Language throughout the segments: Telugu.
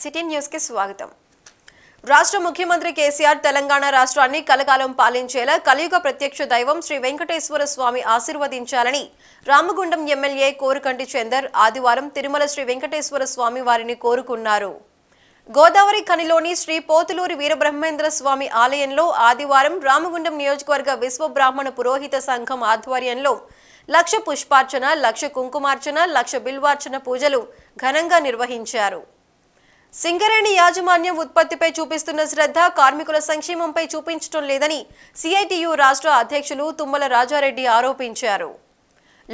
సిటీ న్యూస్కి స్వాగతం రాష్ట్ర ముఖ్యమంత్రి కేసీఆర్ తెలంగాణ రాష్ట్రాన్ని కలకాలం పాలించేలా కలియుగ ప్రత్యక్ష దైవం శ్రీ వెంకటేశ్వర స్వామి ఆశీర్వదించాలని రామగుండం ఎమ్మెల్యే కోరుకంటి చందర్ ఆదివారం తిరుమల శ్రీ వెంకటేశ్వర స్వామి వారిని కోరుకున్నారు గోదావరి ఖనిలోని శ్రీ పోతులూరి వీరబ్రహ్మేంద్ర స్వామి ఆలయంలో ఆదివారం రామగుండం నియోజకవర్గ విశ్వబ్రాహ్మణ పురోహిత సంఘం ఆధ్వర్యంలో లక్ష పుష్పార్చన లక్ష కుంకుమార్చన లక్ష బిల్వార్చన పూజలు ఘనంగా నిర్వహించారు సింగరేణి యాజమాన్యం ఉత్పత్తిపై చూపిస్తున్న శ్రద్ధ కార్మికుల సంక్షేమంపై చూపించడం లేదని సిఐటియు రాష్ట్ర అధ్యక్షులు తుమ్మల రాజారెడ్డి ఆరోపించారు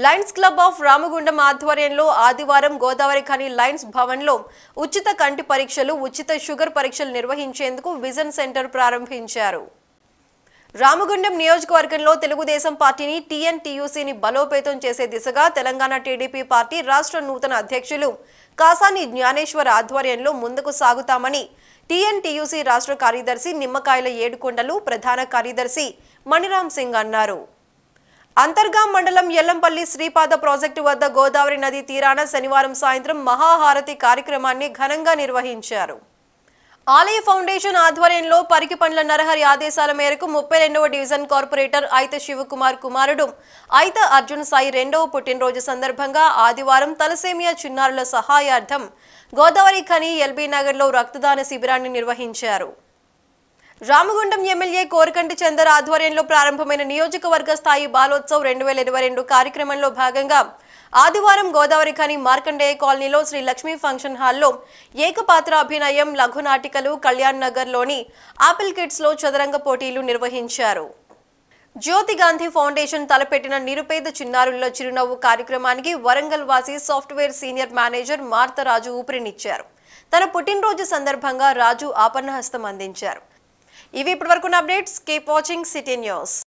లయన్స్ క్లబ్ ఆఫ్ రామగుండం ఆధ్వర్యంలో ఆదివారం గోదావరి ఖని లయన్స్ భవన్లో ఉచిత కంటి పరీక్షలు ఉచిత షుగర్ పరీక్షలు నిర్వహించేందుకు విజన్ సెంటర్ ప్రారంభించారు రామగుండం నియోజకవర్గంలో తెలుగుదేశం పార్టీని టీఎన్టీయూసీని బలోపేతం చేసే దిశగా తెలంగాణ టీడీపీ పార్టీ రాష్ట్ర నూతన అధ్యక్షులు కాసాని జ్ఞానేశ్వర్ ఆధ్వర్యంలో ముందుకు సాగుతామని టీఎన్టీయూసీ రాష్ట్ర కార్యదర్శి నిమ్మకాయల ఏడుకొండలు ప్రధాన కార్యదర్శి మణిరామ్ సింగ్ అన్నారు అంతర్గా మండలం ఎల్లంపల్లి శ్రీపాద ప్రాజెక్టు వద్ద గోదావరి నది తీరాన శనివారం సాయంత్రం మహాహారతి కార్యక్రమాన్ని ఘనంగా నిర్వహించారు ఆలయ ఫౌండేషన్ ఆధ్వర్యంలో పరికి పండ్ల నరహరి ఆదేశాల మేరకు ముప్పై రెండవ డివిజన్ కార్పొరేటర్ ఐత శివకుమార్ కుమారుడు ఐత అర్జున్ సాయి రెండవ పుట్టినరోజు సందర్భంగా ఆదివారం తలసేమియా చిన్నారుల సహాయార్థం గోదావరి ఖని ఎల్బీ నగర్లో రక్తదాన శిబిరాన్ని నిర్వహించారు రామగుండం ఎమ్మెల్యే కోరకంటి చందర్ ఆధ్వర్యంలో ప్రారంభమైన నియోజకవర్గ స్థాయి బాలోత్సవ్ రెండు వేల ఇరవై రెండు కార్యక్రమంలో భాగంగా ఆదివారం గోదావరి ఖని మార్కండేయ కాలనీలో శ్రీ లక్ష్మీ ఫంక్షన్ హాల్లో ఏకపాత్ర అభినయం లఘునాటికలు కళ్యాణ్ నగర్లోని ఆపిల్ కిడ్స్లో చదరంగ పోటీలు నిర్వహించారు జ్యోతి గాంధీ ఫౌండేషన్ తలపెట్టిన నిరుపేద చిన్నారుల్లో చిరునవ్వు కార్యక్రమానికి వరంగల్ వాసి సాఫ్ట్వేర్ సీనియర్ మేనేజర్ మార్తరాజు ఊపిరినిచ్చారు తన పుట్టినరోజు సందర్భంగా రాజు ఆపన్నహస్తం అందించారు ఇవి వరకు updates keep watching city news